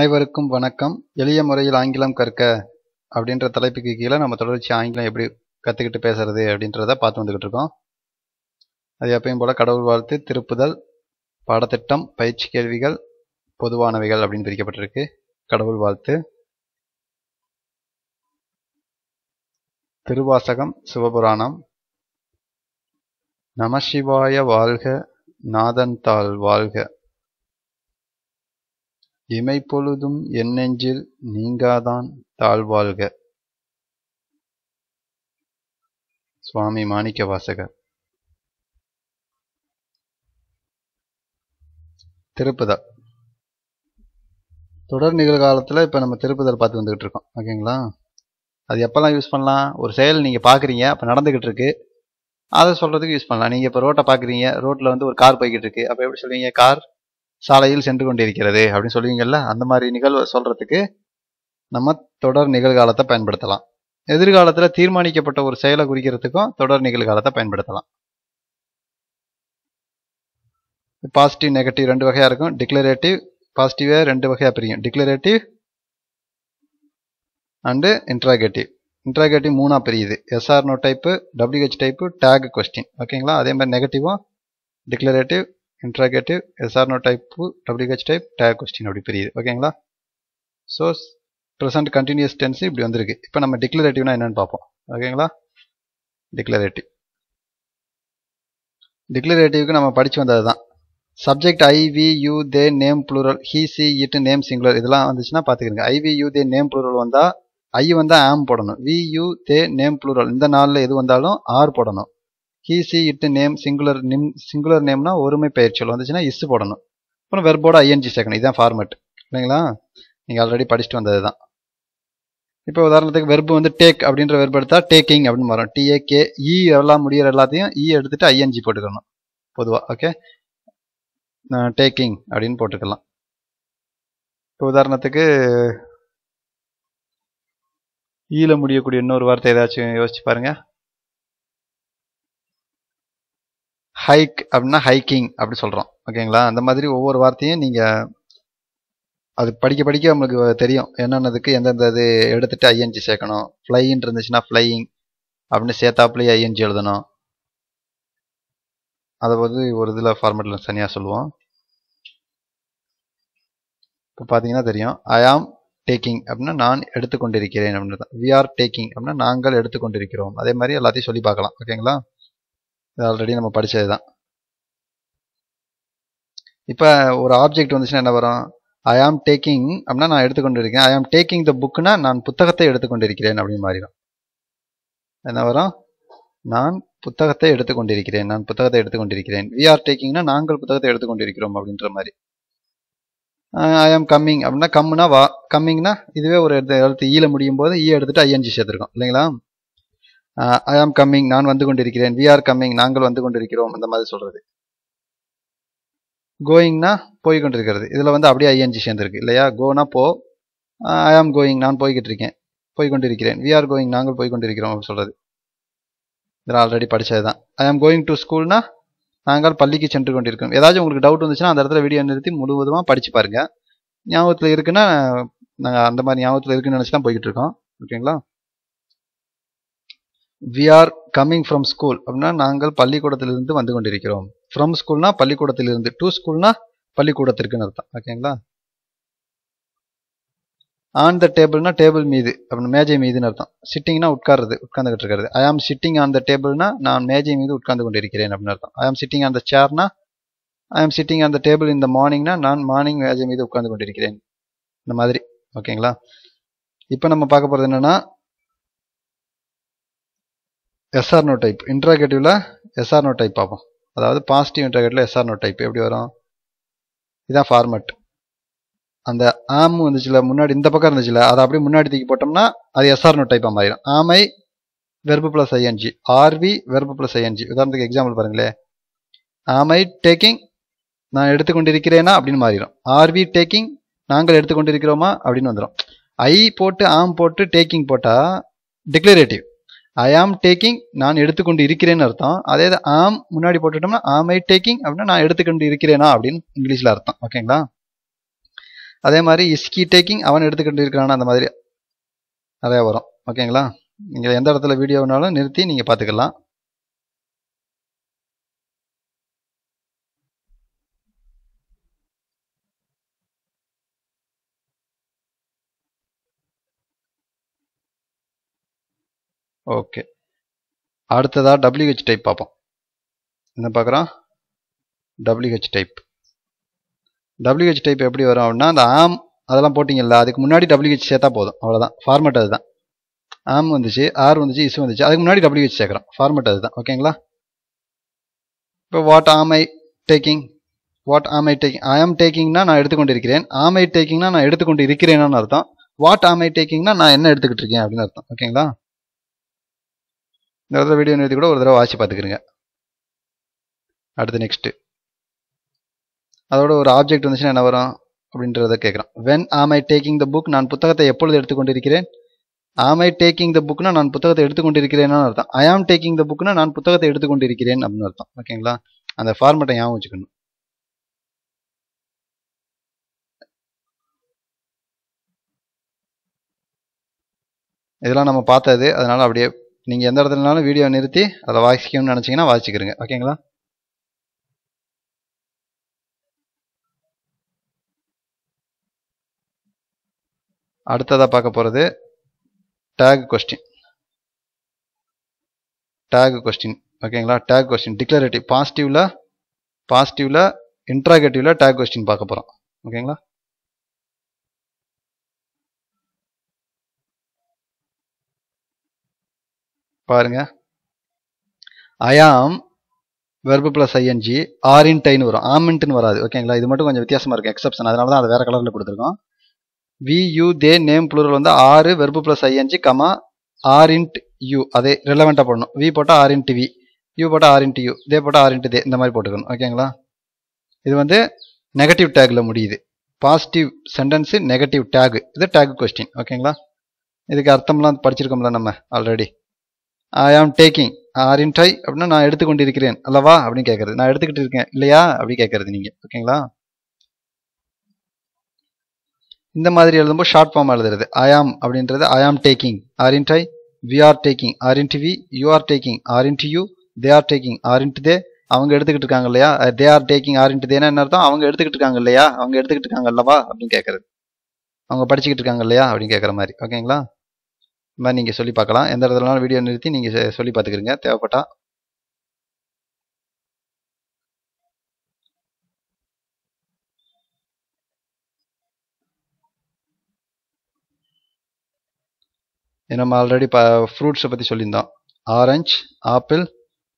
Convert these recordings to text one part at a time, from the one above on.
அனைவருக்கும் வணக்கம் எளிய முறையில் ஆங்கிலம் கற்க அப்படின்ற தலைப்புக்கு கீழே நம்ம தொடர்ச்சி ஆங்கிலம் எப்படி கற்றுக்கிட்டு பேசுறது அப்படின்றத பார்த்து வந்துக்கிட்டு இருக்கோம் அது எப்பயும் போல் கடவுள் வாழ்த்து திருப்புதல் பாடத்திட்டம் பயிற்சி கேள்விகள் பொதுவானவைகள் அப்படின்னு பிரிக்கப்பட்டிருக்கு கடவுள் வாழ்த்து திருவாசகம் சிவபுராணம் நமசிவாய வாழ்க நாதன் தாள் வாழ்க இமைப்பொழுதும் என்னெஞ்சில் நீங்காதான் தாழ்வாழ்க சுவாமி மாணிக்க வாசகர் திருப்புதல் தொடர் நிகழ்காலத்தில் இப்போ நம்ம திருப்புதல் பார்த்து வந்துக்கிட்டு இருக்கோம் ஓகேங்களா அது எப்போல்லாம் யூஸ் பண்ணலாம் ஒரு செயல் நீங்கள் பார்க்குறீங்க அப்போ நடந்துக்கிட்டு இருக்கு அதை சொல்கிறதுக்கு யூஸ் பண்ணலாம் நீங்கள் இப்போ ரோட்டை பார்க்குறீங்க ரோட்டில் வந்து ஒரு கார் போய்கிட்டு இருக்கு அப்போ எப்படி சொல்லுவீங்க கார் சாலையில் சென்று கொண்டிருக்கிறது அப்படின்னு சொல்லுவீங்கல்ல அந்த மாதிரி நிகழ்வை சொல்கிறதுக்கு நம்ம தொடர் நிகழ்காலத்தை பயன்படுத்தலாம் எதிர்காலத்தில் தீர்மானிக்கப்பட்ட ஒரு செயலை குறிக்கிறதுக்கும் தொடர் நிகழ்காலத்தை பயன்படுத்தலாம் பாசிட்டிவ் நெகட்டிவ் ரெண்டு வகையாக இருக்கும் டிக்ளரேட்டிவ் பாசிட்டிவே ரெண்டு வகையாக பிரியும் டிக்ளரேட்டிவ் அண்டு இன்ட்ராகேட்டிவ் இன்ட்ராகேட்டிவ் மூணாக பிரியுது yes or no type WH type tag question ஓகேங்களா அதே மாதிரி நெகட்டிவும் declarative interrogative yes or no type WH type tag question அப்படி பிரியுது ஓகேங்களா ஸோ ப்ரெசன்ட் கண்டினியூஸ் டென்ஸ் இப்படி வந்திருக்கு இப்போ நம்ம டிக்ளரேட்டிவ்னா என்னென்னு பார்ப்போம் ஓகேங்களா டிக்ளரேட்டிவ் டிக்ளரேட்டிவ்க்கு நம்ம படித்து வந்தது தான் subject I we you they name plural he she it name singular இதெல்லாம் வந்துச்சுன்னா பார்த்துக்கிறங்க I we you they name plural வந்தால் ஐ வந்தால் ஆம் போடணும் we you they name plural இந்த நாளில் எது வந்தாலும் ஆர் போடணும் he she it name singular name singular நேம்னா ஒருமை பெயர்ச்சொல் வந்துச்சுன்னா இஸ் போடணும் அப்புறம் வெர்போட ஐஎன்ஜி சேர்க்கணும் இதுதான் ஃபார்மேட் இல்லைங்களா நீங்கள் ஆல்ரெடி படிச்சுட்டு வந்தது தான் இப்போ உதாரணத்துக்கு வெர்பு வந்து டேக் அப்படின்ற வெர்பு எடுத்தால் டேக்கிங் அப்படின்னு வரும் டிஏகே இ e எல்லாம் முடியிற எல்லாத்தையும் இ e எடுத்துகிட்டு ஐஎன்ஜி போட்டுக்கணும் பொதுவாக ஓகே டேக்கிங் அப்படின்னு போட்டுக்கலாம் இப்போ உதாரணத்துக்கு ஈல e முடியக்கூடிய இன்னொரு வார்த்தை ஏதாச்சும் யோசிச்சு பாருங்கள் ஹைக் அப்படின்னா ஹைக்கிங் அப்படி சொல்கிறோம் ஓகேங்களா அந்த மாதிரி ஒவ்வொரு வார்த்தையும் நீங்கள் அது படிக்க படிக்க நம்மளுக்கு தெரியும் என்னென்னதுக்கு எந்தெந்த இது எடுத்துகிட்டு ஐஎன்ஜி சேர்க்கணும் ஃப்ளைன்னு இருந்துச்சுன்னா ஃப்ளையிங் அப்படின்னு சேர்த்தாப்புலேயே ஐஎன்ஜி எழுதணும் அதை வந்து ஒரு இதில் ஃபார்மேட்டில் தனியாக சொல்லுவோம் இப்போ பார்த்தீங்கன்னா தெரியும் ஐ ஆம் டேக்கிங் அப்படின்னா நான் எடுத்துக்கொண்டிருக்கிறேன் அப்படின்னு தான் வி ஆர் டேக்கிங் அப்படின்னா நாங்கள் எடுத்துக்கொண்டிருக்கிறோம் அதே மாதிரி எல்லாத்தையும் சொல்லி பார்க்கலாம் ஓகேங்களா இது ஆல்ரெடி நம்ம படித்தது தான் இப்போ ஒரு ஆப்ஜெக்ட் வந்துச்சுன்னா என்ன வரும் ஐ ஆம் டேக்கிங் அப்படின்னா நான் எடுத்துக்கொண்டு இருக்கேன் ஐ ஆம் டேக்கிங் த புக்குனா நான் புத்தகத்தை எடுத்துக்கொண்டிருக்கிறேன் அப்படின்னு மாறிடும் என்ன வரும் நான் புத்தகத்தை எடுத்துக்கொண்டிருக்கிறேன் நான் புத்தகத்தை எடுத்துக்கொண்டிருக்கிறேன் வி ஆர் டேக்கிங்னா நாங்கள் புத்தகத்தை எடுத்துக்கொண்டிருக்கிறோம் அப்படின்ற மாதிரி ஐ ஆம் கம்மிங் அப்படின்னா கம்முனா வா கம்மிங்னா இதுவே ஒரு எழுத்து ஈல e முடியும் போது ஈ e எடுத்துட்டு ஐஎன்ஜி சேர்த்துருக்கோம் இல்லைங்களா ஐ ஆம் கம்மிங் நான் வந்து கொண்டிருக்கிறேன் வி ஆர் கம்மிங் நாங்கள் வந்து கொண்டிருக்கிறோம் அந்த மாதிரி சொல்கிறது கோயிங்னா போய் கொண்டிருக்கிறது இதில் வந்து அப்படியே ஐஎன்ஜி சேர்ந்துருக்கு இல்லையா கோனா போ ஐ ஆம் கோயிங் நான் போய்கிட்டு இருக்கேன் போய் கொண்டிருக்கிறேன் வி ஆர் கோயிங் நாங்கள் போய் கொண்டிருக்கிறோம் அப்படின்னு சொல்கிறது இதில் ஆல்ரெடி படித்தது தான் ஐ ஆம் கோயிங் டு ஸ்கூல்னா நாங்கள் பள்ளிக்கு சென்று கொண்டிருக்கோம் ஏதாச்சும் உங்களுக்கு டவுட் வந்துச்சுன்னா அந்த இடத்துல வீடியோ நிறுத்தி முழுவதுமாக படித்து பாருங்கள் ஞாபகத்தில் இருக்குன்னா நாங்கள் அந்த மாதிரி ஞாபகத்தில் இருக்குன்னு நினச்சி தான் போய்கிட்டு இருக்கோம் ஓகேங்களா we are coming from school அப்படின்னா நாங்கள் பள்ளிக்கூடத்திலிருந்து வந்து கொண்டிருக்கிறோம் ஃப்ரம் ஸ்கூல்னா பள்ளிக்கூடத்திலிருந்து டூ ஸ்கூல்னா பள்ளிக்கூடத்திற்குன்னு அர்த்தம் ஓகேங்களா ஆன் த டேபிள்னா டேபிள் மீது அப்படின்னு மேஜை மீதுன்னு அர்த்தம் சிட்டிங்னா உட்கார்றது உட்கார்ந்துகிட்டு இருக்கிறது ஐ ஆம் சிட்டிங் ஆன் த டேபிள்னா நான் மேஜை மீது உட்கார்ந்து கொண்டிருக்கிறேன் அப்படின்னு அர்த்தம் ஐ ஆம் சிட்டிங் ஆன் த சேர்னா ஐ ஆம் சிட்டிங் ஆன் த டேபிள் இந்த மார்னிங்னா நான் மார்னிங் மேஜை மீது உட்கார்ந்து கொண்டிருக்கிறேன் இந்த மாதிரி ஓகேங்களா இப்போ நம்ம பார்க்க போகிறது என்னென்னா எஸ்ஆர்னோ டைப் இன்ட்ராகேட்டிவில் எஸ்ஆர்னோ டைப் பார்ப்போம் அதாவது பாசிட்டிவ் இன்ட்ராகேட்டில் எஸ்ஆர்னோ டைப் எப்படி வரும் இதான் ஃபார்மட் அந்த ஆம் வந்துச்சுல முன்னாடி இந்த பக்கம் இருந்துச்சுல அதை அப்படியே முன்னாடி தூக்கி போட்டோம்னா அது எஸ்ஆர்னோ டைப்பாக மாறிடும் am I verb plus ING are we verb plus ING உதாரணத்துக்கு எக்ஸாம்பிள் பாருங்களேன் ஆமை டேக்கிங் நான் எடுத்துக்கொண்டிருக்கிறேனா அப்படின்னு மாறிடும் ஆர்வி டேக்கிங் நாங்கள் எடுத்துக்கொண்டிருக்கிறோமா அப்படின்னு வந்துடும் ஐ போட்டு ஆம் போட்டு டேக்கிங் போட்டால் டிக்ளரேட்டிவ் ஐ ஆம் டேக்கிங் நான் எடுத்துக்கொண்டு இருக்கிறேன்னு அர்த்தம் அதே இது ஆம் முன்னாடி போட்டுட்டோம்னா ஆம் ஐ டேக்கிங் அப்படின்னா நான் எடுத்துக்கொண்டு இருக்கிறேனா அப்படின்னு இங்கிலீஷில் அர்த்தம் ஓகேங்களா அதே மாதிரி இஸ்கி டேக்கிங் அவன் எடுத்துக்கொண்டு இருக்கிறானா அந்த மாதிரி நிறையா வரும் ஓகேங்களா நீங்கள் எந்த இடத்துல வீடியோனாலும் நிறுத்தி நீங்கள் பார்த்துக்கலாம் ஓகே அடுத்ததாக டபிள்யூஹெச் டைப் பார்ப்போம் என்ன பார்க்குறோம் டபிள்யூஹெச் டைப் டபிள்யூஹெச் டைப் எப்படி வரும் அப்படின்னா அந்த ஆம் அதெல்லாம் போட்டிங்கல்ல அதுக்கு முன்னாடி டபிள்யூஹெச் சேர்த்தா போதும் அவ்வளோதான் அது அதுதான் ஆம் வந்துச்சு ஆர் வந்துச்சு இசு வந்துச்சு அதுக்கு முன்னாடி டபிள்யூஹெச் சேர்க்குறோம் அது அதுதான் ஓகேங்களா இப்போ வாட் ஆம் ஐ டேக்கிங் வாட் ஆம் ஐ டேக்கிங் ஐ ஆம் டேக்கிங்னா நான் எடுத்துக்கொண்டு இருக்கிறேன் ஆம் ஐ டேக்கிங்னா நான் எடுத்துக்கொண்டு இருக்கிறேன்னு அர்த்தம் வாட் ஆம் ஐ டேக்கிங்னா நான் என்ன எடுத்துக்கிட்டு இருக்கேன் அப்படின்னு அர்த்தம் ஓகேங்களா இந்த வீடியோ நிறுத்தி கூட ஒரு தடவை வாசி பார்த்துக்கிறங்க அடுத்து நெக்ஸ்ட்டு அதோட ஒரு ஆப்ஜெக்ட் வந்துச்சுன்னா என்ன வரும் அப்படின்றத கேட்குறோம் வென் ஆம் ஐ டேக்கிங் த புக் நான் புத்தகத்தை எப்பொழுது எடுத்துக்கொண்டிருக்கிறேன் ஆம் ஐ டேக்கிங் த புக்னா நான் புத்தகத்தை எடுத்துக்கொண்டிருக்கிறேன்னு அர்த்தம் ஐ ஆம் டேக்கிங் த புக்னா நான் புத்தகத்தை எடுத்துக்கொண்டிருக்கிறேன் அப்படின்னு அர்த்தம் ஓகேங்களா அந்த ஃபார்மேட்டை ஞாபகம் வச்சுக்கணும் இதெல்லாம் நம்ம பார்த்தது அதனால் அப்படியே நீங்கள் எந்த இடத்துலனாலும் வீடியோ நிறுத்தி அதை வாசிக்கணும்னு நினச்சிங்கன்னா வாசிக்கிறீங்க ஓகேங்களா அடுத்ததாக பார்க்க போகிறது டேக் கொஸ்டின் டேக் கொஸ்டின் ஓகேங்களா டேக் கொஸ்டின் டிக்ளரேட்டிவ் பாசிட்டிவில் பாசிட்டிவில் இன்ட்ராகேட்டிவில் டேக் கொஸ்டின் பார்க்க போகிறோம் ஓகேங்களா பாருங்க அயாம் வெர்பு பிளஸ் ஐஎன்ஜி ஆரின்டைன்னு வரும் ஆமெண்ட்டுன்னு வராது ஓகேங்களா இது மட்டும் கொஞ்சம் வித்தியாசமாக இருக்கும் எக்ஸப்ஷன் அதனால தான் அதை வேறு கலரில் கொடுத்துருக்கோம் we you they name plural வந்து are verb plus ING comma aren't you அதே ரிலவெண்ட்டாக போடணும் வி போட்டால் ஆர் இன்ட் வி யூ போட்டால் ஆர் இன்ட் யூ தே போட்டால் ஆர் இன்ட் தே இந்த மாதிரி போட்டுக்கணும் ஓகேங்களா இது வந்து நெகட்டிவ் டேக்கில் முடியுது பாசிட்டிவ் சென்டென்ஸு நெகட்டிவ் டேக் இது டேக் கொஸ்டின் ஓகேங்களா இதுக்கு அர்த்தம்லாம் படிச்சிருக்கோம்ல நம்ம ஆல்ரெடி ஐ ஆம் டேக்கிங் ஆரின்டை அப்படின்னா நான் எடுத்துக்கொண்டிருக்கிறேன் அல்லவா அப்படின்னு கேட்கறது நான் எடுத்துக்கிட்டு இருக்கேன் இல்லையா அப்படி கேட்கறது நீங்கள் ஓகேங்களா இந்த மாதிரி எழுதும்போது ஷார்ட் ஃபார்ம் எழுதுறது ஐ ஆம் அப்படின்றது ஐ ஆம் டேக்கிங் இன் I we are taking aren't we you are taking aren't you they are taking do they அவங்க எடுத்துக்கிட்டு இருக்காங்க இல்லையா தே ஆர் டேக்கிங் டு தேனா என்ன அர்த்தம் அவங்க எடுத்துக்கிட்டு இருக்காங்க இல்லையா அவங்க எடுத்துக்கிட்டு இருக்காங்க அல்லவா அப்படின்னு கேட்கறது அவங்க படிச்சுக்கிட்டு இருக்காங்க இல்லையா அப்படின்னு கேட்குற மாதிரி ஓகேங்களா இந்த மாதிரி நீங்கள் சொல்லி பார்க்கலாம் எந்த இடத்துலனாலும் வீடியோ நிறுத்தி நீங்கள் சொல்லி பார்த்துக்கிறீங்க தேவைப்பட்டா நம்ம ஆல்ரெடி ப ஃப்ரூட்ஸை பற்றி சொல்லியிருந்தோம் orange apple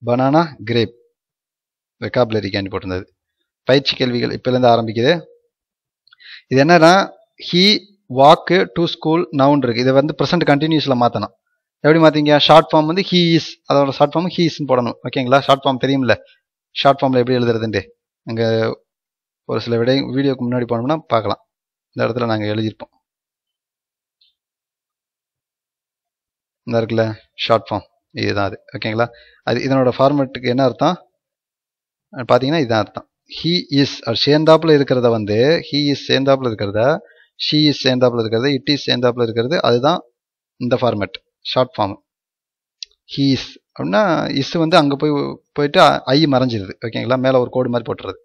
banana grape vocabulary candy போட்டிருந்தது பயிற்சி கேள்விகள் இப்போலேருந்து ஆரம்பிக்குது இது என்னன்னா ஹீ வாக்கு டு ஸ்கூல் நவுன் இருக்குது இதை வந்து ப்ரெசென்ட் கண்டினியூஸில் மாற்றணும் எப்படி மாற்றிங்க ஷார்ட் ஃபார்ம் வந்து ஹீ இஸ் அதோட ஷார்ட் ஃபார்ம் ஹீ இஸ்ன்னு போடணும் ஓகேங்களா ஷார்ட் ஃபார்ம் தெரியும்ல ஷார்ட் ஃபார்மில் எப்படி எழுதுறதுண்டு அங்கே ஒரு சில விடை வீடியோக்கு முன்னாடி போனோம்னா பார்க்கலாம் இந்த இடத்துல நாங்கள் எழுதியிருப்போம் இந்த இருக்குல்ல ஷார்ட் ஃபார்ம் இதுதான் அது ஓகேங்களா அது இதனோட ஃபார்மேட்டுக்கு என்ன அர்த்தம் பார்த்தீங்கன்னா இதுதான் அர்த்தம் ஹீ இஸ் அது சேர்ந்தாப்பில் இருக்கிறத வந்து ஹீ இஸ் சேர்ந்தாப்பில் இருக்கிறத ஷீ இஸ் சேர்ந்தாப்பில் இருக்கிறது இட் இஸ் சேர்ந்தாப்பில் இருக்கிறது அதுதான் இந்த ஃபார்மேட் ஷார்ட் ஃபார்ம் ஹீஸ் அப்படின்னா இஸ் வந்து அங்கே போய் போயிட்டு ஐ மறைஞ்சிருது ஓகேங்களா மேலே ஒரு கோடு மாதிரி போட்டுறது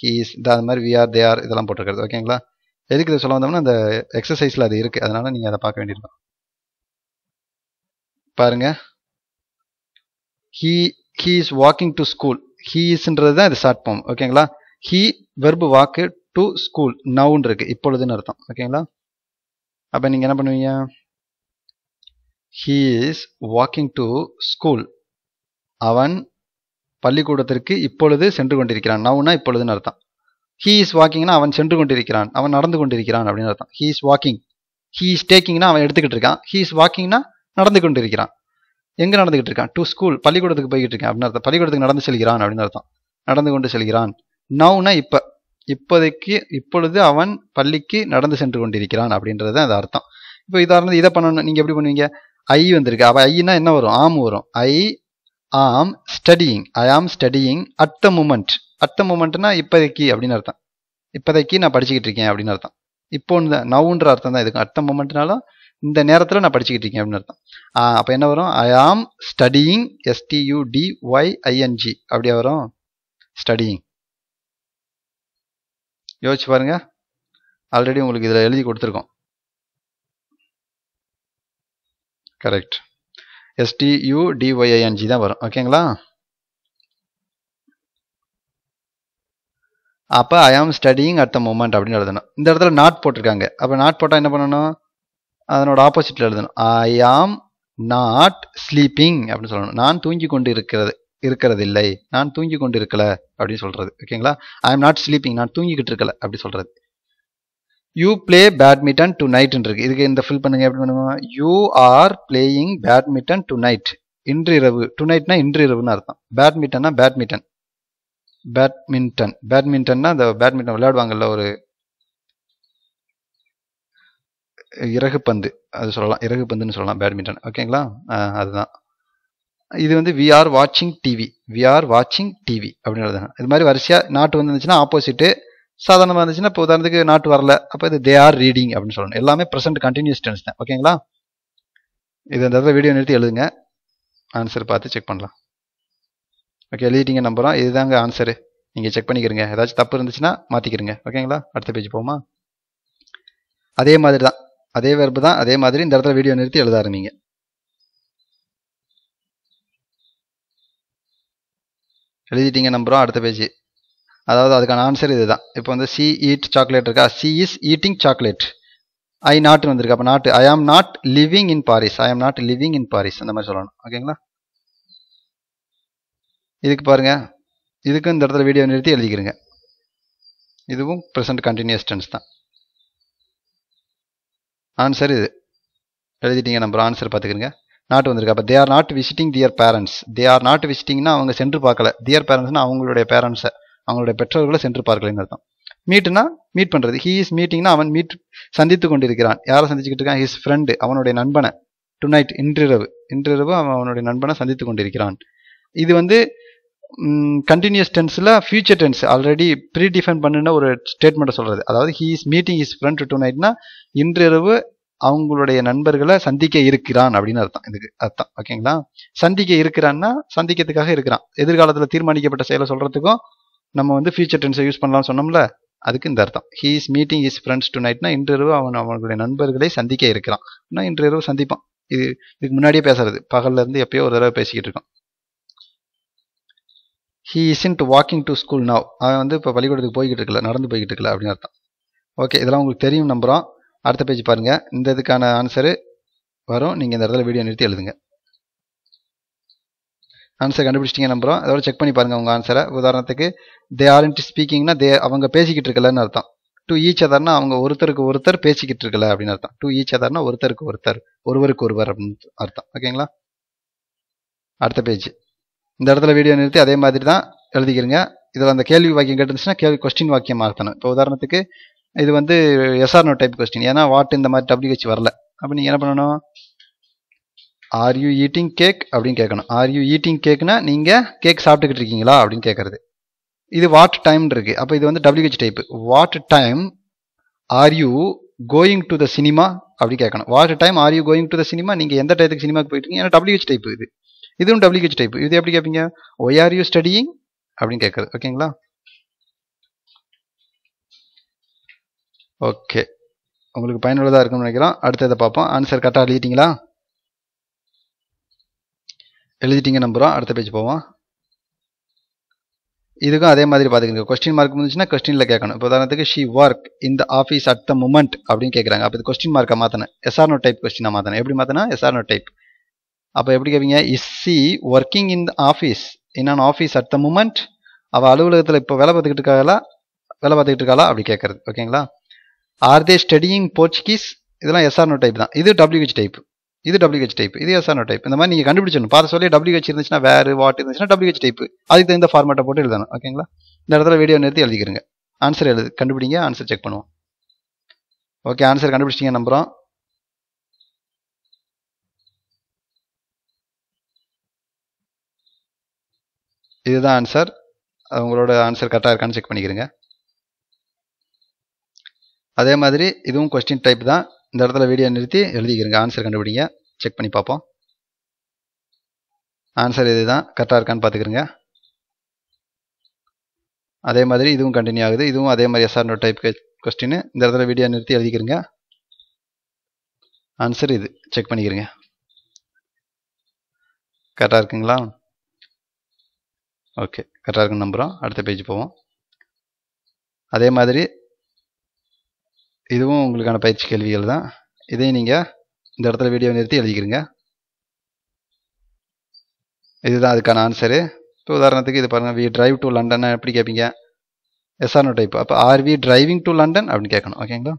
ஹீ இஸ் இந்த அது மாதிரி விஆர் தேஆர் இதெல்லாம் போட்டுருக்கிறது ஓகேங்களா எதுக்கு இதை சொல்ல வந்தோம்னா அந்த எக்ஸசைஸில் அது இருக்குது அதனால் நீங்கள் அதை பார்க்க வேண்டியிருக்கும் பாருங்க he he is walking to school he தான் இது ஷார்ட் ஃபார்ம் ஓகேங்களா he verb walk to school noun இருக்குது இப்பொழுதுன்னு அர்த்தம் ஓகேங்களா அப்போ நீங்கள் என்ன பண்ணுவீங்க he is walking to school அவன் பள்ளிக்கூடத்திற்கு இப்பொழுது சென்று கொண்டிருக்கிறான் நவுனா இப்பொழுதுன்னு அர்த்தம் ஹீ இஸ் வாக்கிங்னா அவன் சென்று கொண்டிருக்கிறான் அவன் நடந்து கொண்டிருக்கிறான் அப்படின்னு அர்த்தம் he is walking he is டேக்கிங்னா அவன் எடுத்துக்கிட்டு இருக்கான் ஹீ இஸ் வாக்கிங்னா நடந்து கொண்டிருக்கிறான் எங்கே நடந்துகிட்டு இருக்கான் டு ஸ்கூல் பள்ளிக்கூடத்துக்கு போய்கிட்டு இருக்கான் அப்படின்னு அர்த்தம் பள்ளிக்கூடத்துக்கு நடந்து செல்கிறான் அப்படின்னு அர்த்தம் நடந்து கொண்டு செல்கிறான் நவுனா இப்போ இப்போதைக்கு இப்பொழுது அவன் பள்ளிக்கு நடந்து சென்று கொண்டிருக்கிறான் அப்படின்றது தான் இது அர்த்தம் இப்போ இதாக இதை பண்ணணும் நீங்கள் எப்படி பண்ணுவீங்க ஐ வந்திருக்கு அவள் ஐனா என்ன வரும் ஆம் வரும் ஐ am studying I am studying at the moment at the மூமெண்ட்னா இப்போதைக்கு அப்படின்னு அர்த்தம் இப்போதைக்கு நான் படிச்சுக்கிட்டு இருக்கேன் அப்படின்னு அர்த்தம் இப்போ ஒன்று நவுன்ற அர்த்தம் தான் இதுக்கு அட் த மூமெண்ட்னாலும் இந்த நேரத்தில் நான் படிச்சுக்கிட்டு இருக்கேன் அப்படின்னு அர்த்தம் அப்போ என்ன வரும் ஐ ஆம் ஸ்டடியிங் எஸ்டியூடி ஒய் ஐஎன்ஜி அப்படியே வரும் ஸ்டடியிங் யோசிச்சு பாருங்கள் ஆல்ரெடி உங்களுக்கு இதில் எழுதி கொடுத்துருக்கோம் கரெக்ட் எஸ்டியூ டிஒய்ஐஎன்ஜி தான் வரும் ஓகேங்களா அப்போ ஐ ஆம் ஸ்டடிங் அட் த மூமெண்ட் அப்படின்னு எழுதணும் இந்த இடத்துல நாட் போட்டிருக்காங்க அப்போ நாட் போட்டால் என்ன பண்ணணும் அதனோட ஆப்போசிட்டில் எழுதணும் ஐ ஆம் நாட் ஸ்லீப்பிங் அப்படின்னு சொல்லணும் நான் தூங்கி கொண்டு இருக்கிறது இருக்கிறதில்லை நான் தூங்கி கொண்டு இருக்கல அப்படின்னு சொல்றது ஓகேங்களா ஐ எம் நாட் ஸ்லீப்பிங் நான் தூங்கிக்கிட்டு இருக்கல அப்படி சொல்றது யூ பிளே பேட்மிண்டன் டு நைட்னு இருக்கு இதுக்கு இந்த ஃபில் பண்ணுங்க எப்படி பண்ணுவோம் you are playing badminton tonight இன்று இரவு டு நைட்னா இன்று இரவுன்னு அர்த்தம் பேட்மிண்டன்னா பேட்மிண்டன் பேட்மிண்டன் பேட்மிண்டன்னா இந்த பேட்மிண்டன் விளையாடுவாங்கல்ல ஒரு இறகு பந்து அது சொல்லலாம் இறகு பந்துன்னு சொல்லலாம் பேட்மிண்டன் ஓகேங்களா அதுதான் இது வந்து வி ஆர் வாட்சிங் டிவி வி ஆர் வாட்சிங் டிவி அப்படின்னு எழுதணும் இது மாதிரி வரிசையாக நாட்டு வந்துருந்துச்சுன்னா ஆப்போசிட்டு சாதாரணமாக இருந்துச்சுன்னா இப்போ உதாரணத்துக்கு நாட்டு வரல அப்போ இது தே ஆர் ரீடிங் அப்படின்னு சொல்லணும் எல்லாமே ப்ரெசென்ட் கண்டினியூஸ் டென்ஸ் தான் ஓகேங்களா இது அந்த இடத்துல வீடியோ நிறுத்தி எழுதுங்க ஆன்சர் பார்த்து செக் பண்ணலாம் ஓகே எழுதிட்டீங்க நம்புகிறோம் இதுதாங்க ஆன்சரு நீங்கள் செக் பண்ணிக்கிறீங்க ஏதாச்சும் தப்பு இருந்துச்சுன்னா மாற்றிக்கிறங்க ஓகேங்களா அடுத்த பேஜ் போமா அதே மாதிரி தான் அதே வெர்பு தான் அதே மாதிரி இந்த இடத்துல வீடியோ நிறுத்தி எழுத ஆரம்பிங்க எழுதிட்டீங்க நம்புகிறோம் அடுத்த பேஜ் அதாவது அதுக்கான ஆன்சர் இது தான் இப்போ வந்து சி ஈட் சாக்லேட் இருக்கா she is eating chocolate I not வந்திருக்கு அப்போ not I am not living in Paris I am not living in Paris அந்த மாதிரி சொல்லணும் ஓகேங்களா இதுக்கு பாருங்க இதுக்கு இந்த இடத்துல வீடியோ நிறுத்தி எழுதிக்கிறேங்க இதுவும் ப்ரெசன்ட் கண்டினியூஸ் டென்ஸ் தான் ஆன்சர் இது எழுதிட்டீங்க நம்பர் ஆன்சர் பார்த்துக்கிறீங்க நாட்டு வந்திருக்கு அப்போ they're not visiting their parents they are not விசிட்டிங்னா அவங்க சென்று பார்க்கல தியர் பேரண்ட்ஸ்னா அவங்களுடைய பேரண்ட்ஸை அவங்களுடைய பெற்றோர்களை சென்று பார்க்கலன்னு அர்த்தம் மீட்னா மீட் பண்ணுறது ஹீ இஸ் மீட்டிங்னா அவன் மீட் சந்தித்து கொண்டிருக்கிறான் யாரை சந்திச்சுக்கிட்டு இருக்கான் ஹிஸ் ஃப்ரெண்டு அவனுடைய நண்பனை டு நைட் இன்றிரவு இன்றிரவு அவன் அவனுடைய நண்பனை சந்தித்து கொண்டிருக்கிறான் இது வந்து கண்டினியூஸ் டென்ஸில் future tense already predefined பண்ணின ஒரு ஸ்டேட்மெண்ட்டை சொல்கிறது அதாவது he is meeting his friend டு நைட்னா இன்றிரவு அவங்களுடைய நண்பர்களை சந்திக்க இருக்கிறான் அப்படின்னு அர்த்தம் இதுக்கு அர்த்தம் ஓகேங்களா சந்திக்க இருக்கிறான்னா சந்திக்கிறதுக்காக இருக்கிறான் எதிர்காலத்தில் தீர்மானிக்கப்பட்ட செயலை சொல்றதுக்கும் நம்ம வந்து ஃபியூச்சர் டென்ஸை யூஸ் பண்ணலாம்னு சொன்னோம்ல அதுக்கு இந்த அர்த்தம் he is meeting his friends டு நைட்னா இன்றிரவு அவன் அவங்களுடைய நண்பர்களை சந்திக்க இருக்கிறான் ஆனால் இன்றிரவு சந்திப்பான் இது இதுக்கு முன்னாடியே பேசுறது பகல்ல இருந்து எப்பயோ ஒரு தடவை பேசிக்கிட்டு இருக்கோம் he isn't walking to school now அவன் வந்து இப்போ பள்ளிக்கூடத்துக்கு போய்கிட்டு இருக்கல நடந்து போய்கிட்டு இருக்கல அப்படின்னு அர்த்தம் ஓகே இதெல்லாம் உங்களுக்கு தெரியும் நம்புறான் அடுத்த பேஜ் பாருங்கள் இந்த இதுக்கான ஆன்சரு வரும் நீங்கள் இந்த இடத்துல வீடியோ நிறுத்தி எழுதுங்க ஆன்சர் கண்டுபிடிச்சிங்க நம்புகிறோம் அதோட செக் பண்ணி பாருங்கள் உங்கள் ஆன்சரை உதாரணத்துக்கு தே ஆர்ன்ட் ஸ்பீக்கிங்னா தே அவங்க பேசிக்கிட்டு இருக்கலன்னு அர்த்தம் டு ஈச் அதர்னா அவங்க ஒருத்தருக்கு ஒருத்தர் பேசிக்கிட்டு இருக்கல அப்படின்னு அர்த்தம் டு ஈச் அதர்னா ஒருத்தருக்கு ஒருத்தர் ஒருவருக்கு ஒருவர் அப்படின்னு அர்த்தம் ஓகேங்களா அடுத்த பேஜ் இந்த இடத்துல வீடியோ நிறுத்தி அதே மாதிரி தான் எழுதிக்கிறீங்க இதில் அந்த கேள்வி வாக்கியம் கேட்டுருந்துச்சுன்னா கேள்வி கொஸ்டின் வாக்கியம் மாற்றணும் இப்போ உதாரணத்துக்கு இது வந்து நோ டைப் கொஸ்டின் ஏன்னா வாட் இந்த மாதிரி டபிள்யூஹெச் வரல அப்போ நீங்கள் என்ன பண்ணணும் ஆர் யூ ஈட்டிங் கேக் அப்படின்னு கேட்கணும் ஆர் யூ ஈட்டிங் கேக்னா நீங்கள் கேக் சாப்பிட்டுக்கிட்டு இருக்கீங்களா அப்படின்னு கேட்குறது இது வாட் டைம் இருக்கு அப்போ இது வந்து WH type what time are you going to the cinema அப்படி கேட்கணும் what time are you going to the cinema நீங்கள் எந்த டயத்துக்கு சினிமாக்கு போயிட்டு இருக்கீங்க ஏன்னா டபிள்யூஹெச் டைப் இது இதுவும் டபிள்யூஹெச் டைப் இது எப்படி கேட்பீங்க ஒய் ஆர் யூ ஸ்டடியிங் அப்படின்னு கேட்குறது ஓகேங்களா ஓகே உங்களுக்கு பயனுள்ளதாக இருக்கும்னு நினைக்கிறோம் அடுத்ததை பார்ப்போம் ஆன்சர் கரெக்டாக எழுதிட்டிங்களா எழுதிட்டிங்க நம்புகிறோம் அடுத்த பேஜ் போவோம் இதுக்கும் அதே மாதிரி பார்த்துக்கோங்க கொஸ்டின் மார்க் வந்துச்சுன்னா கொஸ்டினில் கேட்கணும் இப்போ உதாரணத்துக்கு ஷி ஒர்க் இந்த ஆஃபீஸ் அட் த மூமெண்ட் அப்படின்னு கேட்குறாங்க அப்போ இது கொஸ்டின் மார்க்கை மாற்றணும் எஸ்ஆர் நோ டைப் கொஸ்டினாக மாற்றணும் எப்படி மாற்றினா எஸ்ஆர் நோ டைப் அப்போ எப்படி கேட்பீங்க is she working in the office என்னென்ன ஆஃபீஸ் அட் த மூமெண்ட் அவள் அலுவலகத்தில் இப்போ வேலை பார்த்துக்கிட்டு இருக்காங்களா வேலை பார்த்துக்கிட்டு இருக்காளா அப்படி கேட்குறது ஓகேங்களா ஆர் தே ஸ்டடியிங் போர்ச்சுகீஸ் இதெல்லாம் எஸ்ஆர்னோ டைப் தான் இது டபிள்யூஹெச் டைப் இது டபிள்யூஹெச் டைப் இது எஸ்ஆர்னோ டைப் இந்த மாதிரி நீங்கள் கண்டுபிடிச்சணும் பார்த்து சொல்லி டபிள்யூஹெச் இருந்துச்சுன்னா வேறு வாட் இருந்துச்சுன்னா டபிள்யூஹெச் டைப் அதுக்கு தகுந்த ஃபார்மேட்டை போட்டு எழுதணும் ஓகேங்களா இந்த இடத்துல வீடியோ நிறுத்தி எழுதிக்கிறங்க ஆன்சர் எழுது கண்டுபிடிங்க ஆன்சர் செக் பண்ணுவோம் ஓகே ஆன்சர் கண்டுபிடிச்சிங்க நம்புகிறோம் இதுதான் ஆன்சர் உங்களோட ஆன்சர் கரெக்டாக இருக்கான்னு செக் பண்ணிக்கிறேங்க அதே மாதிரி இதுவும் கொஸ்டின் டைப் தான் இந்த இடத்துல வீடியோ நிறுத்தி எழுதிக்கிறங்க ஆன்சர் கண்டுபிடிங்க செக் பண்ணி பார்ப்போம் ஆன்சர் இது தான் கரெக்டாக இருக்கான்னு பார்த்துக்கிறங்க அதே மாதிரி இதுவும் கண்டினியூ ஆகுது இதுவும் அதே மாதிரி நோட் டைப் கொஸ்டின் இந்த இடத்துல வீடியோ நிறுத்தி எழுதிக்கிறங்க ஆன்சர் இது செக் பண்ணிக்கிறங்க கரெக்டாக இருக்குங்களா ஓகே கரெக்டாக இருக்குன்னு நம்புகிறோம் அடுத்த பேஜ் போவோம் அதே மாதிரி இதுவும் உங்களுக்கான பயிற்சி கேள்விகள் தான் இதையும் நீங்கள் இந்த இடத்துல வீடியோ நிறுத்தி எழுதிக்கிறீங்க இதுதான் அதுக்கான ஆன்சரு இப்போ உதாரணத்துக்கு இது பாருங்கள் வி டிரைவ் டு லண்டன் எப்படி கேட்பீங்க எஸ்ஆர்னோ டைப் அப்போ are we driving to London அப்படின்னு கேட்கணும் ஓகேங்களா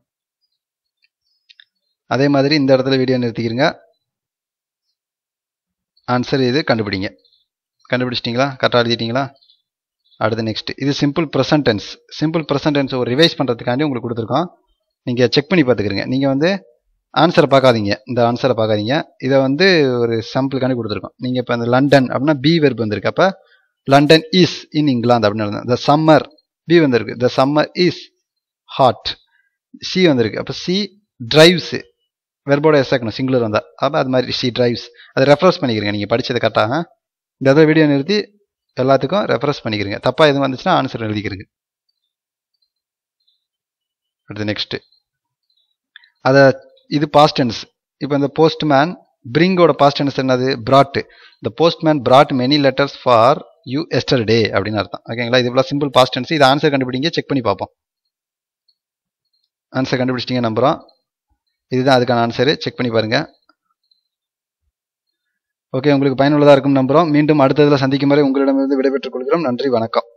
அதே மாதிரி இந்த இடத்துல வீடியோ நிறுத்திக்கிறீங்க ஆன்சர் இது கண்டுபிடிங்க கண்டுபிடிச்சிட்டிங்களா கரெக்டாக எழுதிட்டிங்களா அடுத்து நெக்ஸ்ட் இது சிம்பிள் ப்ரெசன்டென்ஸ் சிம்பிள் ப்ரெசன்டென்ஸ் ஒரு ரிவைஸ் பண்ணுறதுக்காண்டி உங்களுக்கு கொடுத்துருக்கோம் நீங்கள் செக் பண்ணி பார்த்துக்கிறீங்க நீங்கள் வந்து ஆன்சரை பார்க்காதீங்க இந்த ஆன்சரை பார்க்காதீங்க இதை வந்து ஒரு சாம்பிளுக்காண்டி கொடுத்துருக்கோம் நீங்கள் இப்போ இந்த லண்டன் அப்படின்னா பி வெர்ப் வந்திருக்கு அப்போ லண்டன் இஸ் இன் இங்கிலாந்து அப்படின்னு த சம்மர் பி வந்திருக்கு the summer is hot she வந்திருக்கு அப்போ சி ட்ரைவ்ஸு வெர்போட எஸ் ஆக்கணும் சிங்குலர் வந்தால் அப்போ அது மாதிரி சி டிரைவ்ஸ் அதை ரெஃபரஸ் பண்ணிக்கிறீங்க நீங்கள் படித்தது கரெக்டாக இந்த வீடியோ நிறுத்தி எல்லாத்துக்கும் ரெஃபரஸ் பண்ணிக்கிறீங்க தப்பாக எதுவும் வந்துச்சுன்னா ஆன்சர் எழுதிக்கிறீங்க அடுத்து நெக்ஸ்ட் அதை இது டென்ஸ் இப்போ இந்த போஸ்ட்மேன் பிரிங்கோட டென்ஸ் என்னது பிராட் இந்த postman brought many letters for you yesterday அப்படின்னு அர்த்தம் ஓகேங்களா இது ஃபுல்லாக சிம்பிள் பாஸ்டன்ஸ் இது ஆன்சர் கண்டுபிடிங்க செக் பண்ணி பார்ப்போம் ஆன்சர் கண்டுபிடிச்சிட்டிங்க நம்புகிறோம் இதுதான் அதுக்கான ஆன்சரு செக் பண்ணி பாருங்கள் ஓகே உங்களுக்கு பயனுள்ளதாக இருக்கும் நம்புகிறோம் மீண்டும் அடுத்ததில் சந்திக்கும் வரை உங்களிடமிருந்து விடைபெற்றுக் கொள்கிறோம் நன்றி வணக்கம்